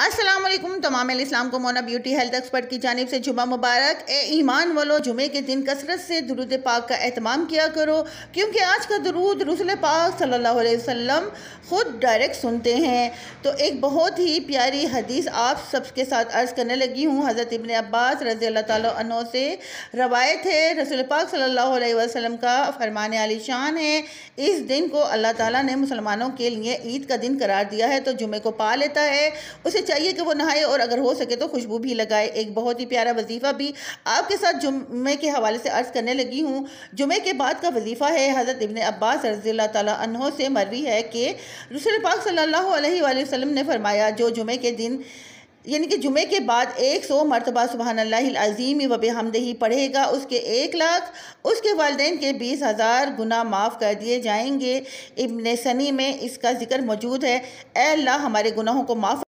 असलम तमाम इस्लाम को Mona beauty health expert की जानब से जुमा मुबारक ए ईमान वालो जुमे के दिन कसरत से दरूद पाक का अहतमाम किया करो क्योंकि आज का दरूद रसूल पाक सल्लल्लाहु अलैहि वसल्लम ख़ुद डायरेक्ट सुनते हैं तो एक बहुत ही प्यारी हदीस आप सबके साथ अर्ज़ करने लगी हूँ हज़रत इबन अब्बास रज़ी अल्लाह तु से रवायत है रसूल पाक सल्ला वसम का फरमान आलिशान है इस दिन को अल्लाह ताली ने मुसलमानों के लिए ईद का दिन करार दिया है तो जुमे को पा लेता है उसे चाहिए कि वो नहाए और अगर हो सके तो खुशबू भी लगाए एक बहुत ही प्यारा वजीफ़ा भी आपके साथ जुम्मे के हवाले से अर्ज़ करने लगी हूँ जुमे के बाद का वजीफ़ा है हज़रत इबन अब्बास रज़ील तहों से मरवी है कि रसूल पाक सल्ला वसम ने फरमाया जो जुमे के दिन यानी कि जुमे के बाद एक सौ मरतबा सुबहानल्लाज़ीम वब हमदही पढ़ेगा उसके एक लाख उसके वालदे के बीस हज़ार गुना माफ़ कर दिए जाएंगे इबन सनी में इसका जिक्र मौजूद है अल्लाह हमारे गुनाहों को माफ़